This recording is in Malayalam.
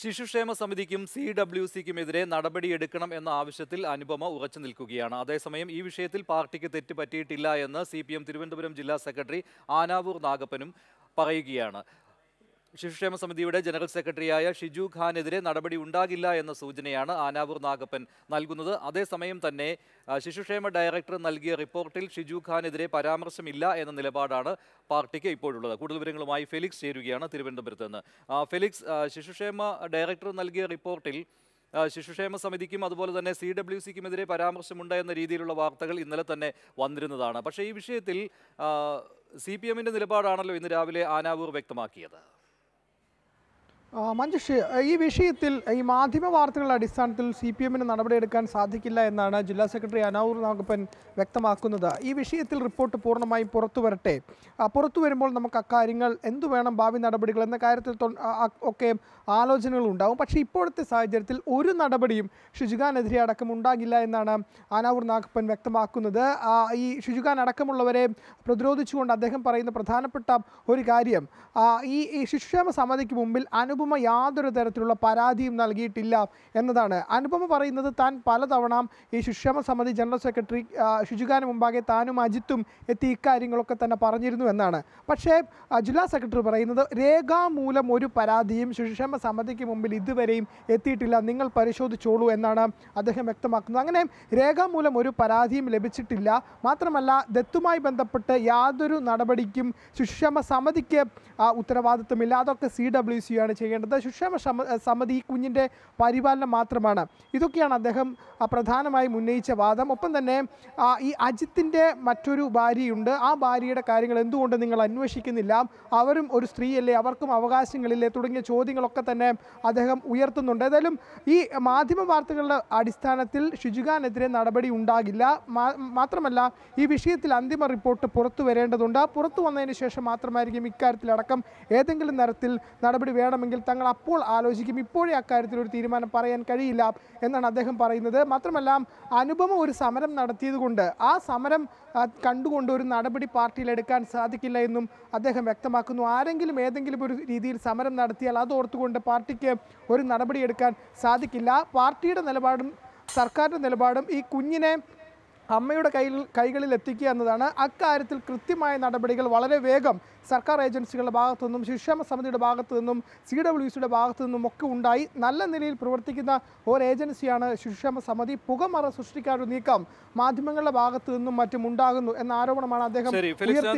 ശിശുക്ഷേമ സമിതിക്കും സി ഡബ്ല്യു സിക്കുമെതിരെ നടപടിയെടുക്കണം എന്ന ആവശ്യത്തിൽ അനുപമ ഉറച്ചു നിൽക്കുകയാണ് അതേസമയം ഈ വിഷയത്തിൽ പാർട്ടിക്ക് തെറ്റ് പറ്റിയിട്ടില്ല എന്ന് സി തിരുവനന്തപുരം ജില്ലാ സെക്രട്ടറി ആനാവൂർ നാഗപ്പനും പറയുകയാണ് ശിശുക്ഷേമ സമിതിയുടെ ജനറൽ സെക്രട്ടറിയായ ഷിജു ഖാനെതിരെ നടപടി ഉണ്ടാകില്ല എന്ന സൂചനയാണ് ആനാവൂർ നാഗപ്പൻ നൽകുന്നത് അതേസമയം തന്നെ ശിശുക്ഷേമ ഡയറക്ടർ നൽകിയ റിപ്പോർട്ടിൽ ഷിജു ഖാനെതിരെ പരാമർശമില്ല എന്ന നിലപാടാണ് പാർട്ടിക്ക് ഇപ്പോഴുള്ളത് കൂടുതൽ വിവരങ്ങളുമായി ഫെലിക്സ് ചേരുകയാണ് തിരുവനന്തപുരത്ത് നിന്ന് ഫെലിക്സ് ശിശുക്ഷേമ ഡയറക്ടർ നൽകിയ റിപ്പോർട്ടിൽ ശിശുക്ഷേമ സമിതിക്കും അതുപോലെ തന്നെ സി ഡബ്ല്യു സിക്കുമെതിരെ പരാമർശമുണ്ട് എന്ന രീതിയിലുള്ള വാർത്തകൾ ഇന്നലെ തന്നെ വന്നിരുന്നതാണ് പക്ഷേ ഈ വിഷയത്തിൽ സി പി എമ്മിൻ്റെ നിലപാടാണല്ലോ ഇന്ന് രാവിലെ ആനാവൂർ വ്യക്തമാക്കിയത് മഞ്ജുഷ് ഈ വിഷയത്തിൽ ഈ മാധ്യമ വാർത്തകളുടെ അടിസ്ഥാനത്തിൽ സി പി എമ്മിന് നടപടിയെടുക്കാൻ സാധിക്കില്ല എന്നാണ് ജില്ലാ സെക്രട്ടറി അനൂർ നാഗപ്പൻ വ്യക്തമാക്കുന്നത് ഈ വിഷയത്തിൽ റിപ്പോർട്ട് പൂർണ്ണമായും പുറത്തു വരട്ടെ പുറത്തു വരുമ്പോൾ നമുക്ക് അക്കാര്യങ്ങൾ എന്തു വേണം ഭാവി നടപടികൾ എന്ന കാര്യത്തിൽ ഒക്കെ ആലോചനകൾ ഉണ്ടാകും പക്ഷേ ഇപ്പോഴത്തെ സാഹചര്യത്തിൽ ഒരു നടപടിയും ഷിജുഖാനെതിരെ അടക്കം ഉണ്ടാകില്ല എന്നാണ് അനാവൂർ നാഗപ്പൻ വ്യക്തമാക്കുന്നത് ഈ ഷുജുഖാൻ അടക്കമുള്ളവരെ പ്രതിരോധിച്ചുകൊണ്ട് അദ്ദേഹം പറയുന്ന പ്രധാനപ്പെട്ട ഒരു കാര്യം ഈ ശിശുക്ഷേമ സമിതിക്ക് മുമ്പിൽ അനു അനുപമ യാതൊരു തരത്തിലുള്ള പരാതിയും നൽകിയിട്ടില്ല എന്നതാണ് അനുപമ പറയുന്നത് താൻ പലതവണ ഈ ശിക്ഷമ സമിതി ജനറൽ സെക്രട്ടറി ഷിജുഖാന് മുമ്പാകെ താനും അജിത്തും എത്തി ഇക്കാര്യങ്ങളൊക്കെ തന്നെ പറഞ്ഞിരുന്നു എന്നാണ് പക്ഷേ ജില്ലാ സെക്രട്ടറി പറയുന്നത് രേഖാമൂലം ഒരു പരാതിയും ശിക്ഷമ സമിതിക്ക് മുമ്പിൽ ഇതുവരെയും എത്തിയിട്ടില്ല നിങ്ങൾ പരിശോധിച്ചോളൂ എന്നാണ് അദ്ദേഹം വ്യക്തമാക്കുന്നത് അങ്ങനെ രേഖാമൂലം ഒരു പരാതിയും ലഭിച്ചിട്ടില്ല മാത്രമല്ല ദത്തുമായി ബന്ധപ്പെട്ട് യാതൊരു നടപടിക്കും ശിക്ഷമ സമിതിക്ക് ഉത്തരവാദിത്വമില്ല അതൊക്കെ സി ഡബ്ല്യു സിയാണ് ചെയ്യുന്നത് ചെയ്യേണ്ടത് ശിക്ഷാമ സമിതി ഈ കുഞ്ഞിൻ്റെ പരിപാലനം മാത്രമാണ് ഇതൊക്കെയാണ് അദ്ദേഹം പ്രധാനമായും ഉന്നയിച്ച വാദം ഒപ്പം തന്നെ ഈ അജിത്തിൻ്റെ മറ്റൊരു ഭാര്യയുണ്ട് ആ ഭാര്യയുടെ കാര്യങ്ങൾ എന്തുകൊണ്ട് നിങ്ങൾ അന്വേഷിക്കുന്നില്ല അവരും ഒരു സ്ത്രീയല്ലേ അവർക്കും അവകാശങ്ങളില്ലേ തുടങ്ങിയ ചോദ്യങ്ങളൊക്കെ തന്നെ അദ്ദേഹം ഉയർത്തുന്നുണ്ട് ഏതായാലും ഈ മാധ്യമ വാർത്തകളുടെ അടിസ്ഥാനത്തിൽ ഷിജുഖാനെതിരെ നടപടി ഉണ്ടാകില്ല മാത്രമല്ല ഈ വിഷയത്തിൽ അന്തിമ റിപ്പോർട്ട് പുറത്തു വരേണ്ടതുണ്ട് പുറത്തു വന്നതിന് ശേഷം മാത്രമായിരിക്കും ഇക്കാര്യത്തിലടക്കം ഏതെങ്കിലും തരത്തിൽ നടപടി വേണമെങ്കിൽ തങ്ങൾ അപ്പോൾ ആലോചിക്കും ഇപ്പോഴേ അക്കാര്യത്തിൽ ഒരു തീരുമാനം പറയാൻ കഴിയില്ല എന്നാണ് അദ്ദേഹം പറയുന്നത് മാത്രമല്ല അനുപമ ഒരു സമരം നടത്തിയതുകൊണ്ട് ആ സമരം കണ്ടുകൊണ്ട് ഒരു നടപടി പാർട്ടിയിൽ എടുക്കാൻ സാധിക്കില്ല എന്നും അദ്ദേഹം വ്യക്തമാക്കുന്നു ആരെങ്കിലും ഏതെങ്കിലും ഒരു രീതിയിൽ സമരം നടത്തിയാൽ അത് ഓർത്തുകൊണ്ട് പാർട്ടിക്ക് ഒരു നടപടിയെടുക്കാൻ സാധിക്കില്ല പാർട്ടിയുടെ നിലപാടും സർക്കാരിൻ്റെ നിലപാടും ഈ കുഞ്ഞിനെ അമ്മയുടെ കയ്യിൽ കൈകളിൽ എത്തിക്കുക എന്നതാണ് അക്കാര്യത്തിൽ കൃത്യമായ നടപടികൾ വളരെ വേഗം സർക്കാർ ഏജൻസികളുടെ ഭാഗത്തു നിന്നും ശിക്ഷാമ സമിതിയുടെ ഭാഗത്തു നിന്നും സി ഡബ്ല്യു സിയുടെ ഭാഗത്തു നിന്നും ഒക്കെ ഉണ്ടായി നല്ല നിലയിൽ പ്രവർത്തിക്കുന്ന ഒരു ഏജൻസിയാണ് ശിക്ഷാമ സമിതി പുകമറ സൃഷ്ടിക്കാനൊരു നീക്കം മാധ്യമങ്ങളുടെ ഭാഗത്തു നിന്നും മറ്റും ഉണ്ടാകുന്നു എന്ന ആരോപണമാണ് അദ്ദേഹം